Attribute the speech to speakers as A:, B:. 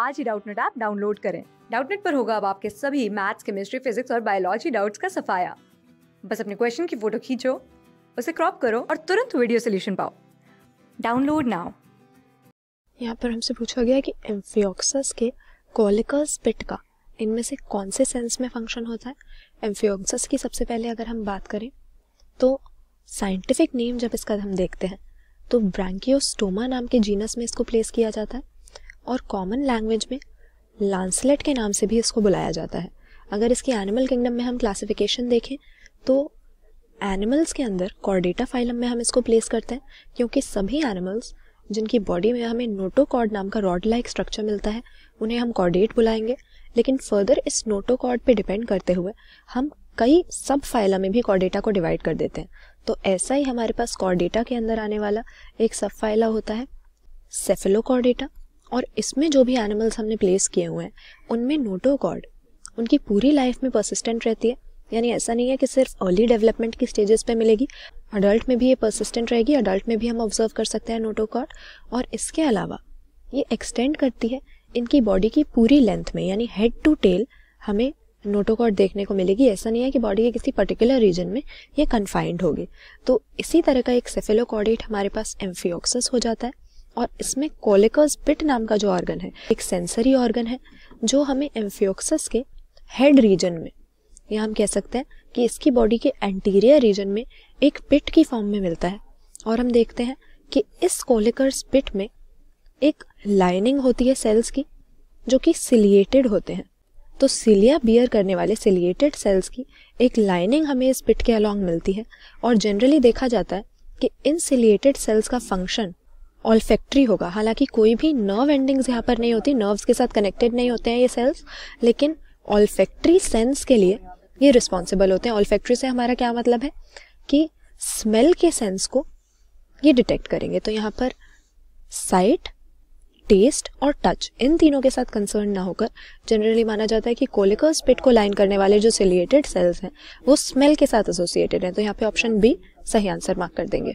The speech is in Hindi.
A: आज ही डाउटनेट ऐप डाउनलोड करें डाउटनेट पर होगा अब आपके सभी मैथ्स केमिस्ट्री फिजिक्स और बायोलॉजी डाउट्स का सफाया बस अपने क्वेश्चन की फोटो खींचो उसे क्रॉप करो और तुरंत वीडियो सोल्यूशन पाओ डाउनलोड नाउ यहाँ पर हमसे पूछा गया कि एम्फियोक्सस
B: के कॉलिकल स्पिट का इनमें से कौन से सेंस में फंक्शन होता है एम्फियोक्सस की सबसे पहले अगर हम बात करें तो साइंटिफिक नेम जब इसका हम देखते हैं तो ब्रैंकियोस्टोमा नाम के जीनस में इसको प्लेस किया जाता है और कॉमन लैंग्वेज में लांसलेट के नाम से भी इसको बुलाया जाता है अगर इसकी एनिमल किंगडम में हम क्लासिफिकेशन देखें तो एनिमल्स के अंदर कॉर्डेटा फाइलम में हम इसको प्लेस करते हैं क्योंकि सभी एनिमल्स जिनकी बॉडी में हमें नोटोकॉर्ड नाम का रॉड लाइक स्ट्रक्चर मिलता है उन्हें हम कॉर्डेट बुलाएंगे लेकिन फर्दर इस नोटोकॉर्ड पे डिपेंड करते हुए हम कई सब फाइला में भी कॉर्डेटा को डिवाइड कर देते हैं तो ऐसा ही हमारे पास कॉर्डेटा के अंदर आने वाला एक सब फाइला होता है सेफेलोकॉर्डेटा और इसमें जो भी एनिमल्स हमने प्लेस किए हुए हैं उनमें नोटोकॉर्ड उनकी पूरी लाइफ में परसिस्टेंट रहती है यानी ऐसा नहीं है कि सिर्फ अर्ली डेवलपमेंट की स्टेजेस पे मिलेगी अडल्ट में भी ये परसिस्टेंट रहेगी अडल्ट में भी हम ऑब्जर्व कर सकते हैं नोटोकॉर्ड और इसके अलावा ये एक्सटेंड करती है इनकी बॉडी की पूरी लेंथ में यानी हेड टू टेल हमें नोटोकॉर्ड देखने को मिलेगी ऐसा नहीं है कि बॉडी के किसी पर्टिकुलर रीजन में ये कन्फाइंड होगी तो इसी तरह का एक सेफेलोकॉर्डेट हमारे पास एम्फियोक्सिस हो जाता है और इसमें कोलिकस पिट नाम का जो ऑर्गन है एक सेंसरी ऑर्गन है जो हमें एम्फियोक्सस के हेड रीजन में या हम कह सकते हैं कि इसकी बॉडी के एंटीरियर रीजन में एक पिट की फॉर्म में मिलता है और हम देखते हैं कि इस कोलिकर्स पिट में एक लाइनिंग होती है सेल्स की जो कि सिलिएटेड होते हैं तो सिलिया बियर करने वाले सिलिएटेड सेल्स की एक लाइनिंग हमें इस पिट के अलॉन्ग मिलती है और जनरली देखा जाता है कि इन सिलिएटेड सेल्स का फंक्शन ऑल्फेक्ट्री होगा हालांकि कोई भी नर्व एंडिंग्स यहाँ पर नहीं होती नर्व्स के साथ कनेक्टेड नहीं होते हैं ये सेल्स लेकिन ऑल्फेक्ट्री सेंस के लिए ये रिस्पॉन्सिबल होते हैं ऑल्फेक्ट्री से हमारा क्या मतलब है कि स्मेल के सेंस को ये डिटेक्ट करेंगे तो यहाँ पर साइट टेस्ट और टच इन तीनों के साथ कंसर्न ना होकर जनरली माना जाता है कि कोलिकर्स पिट को लाइन करने वाले जो सिलिएटेड सेल्स हैं वो स्मेल के साथ एसोसिएटेड हैं तो यहाँ पे ऑप्शन बी सही आंसर मार्क कर देंगे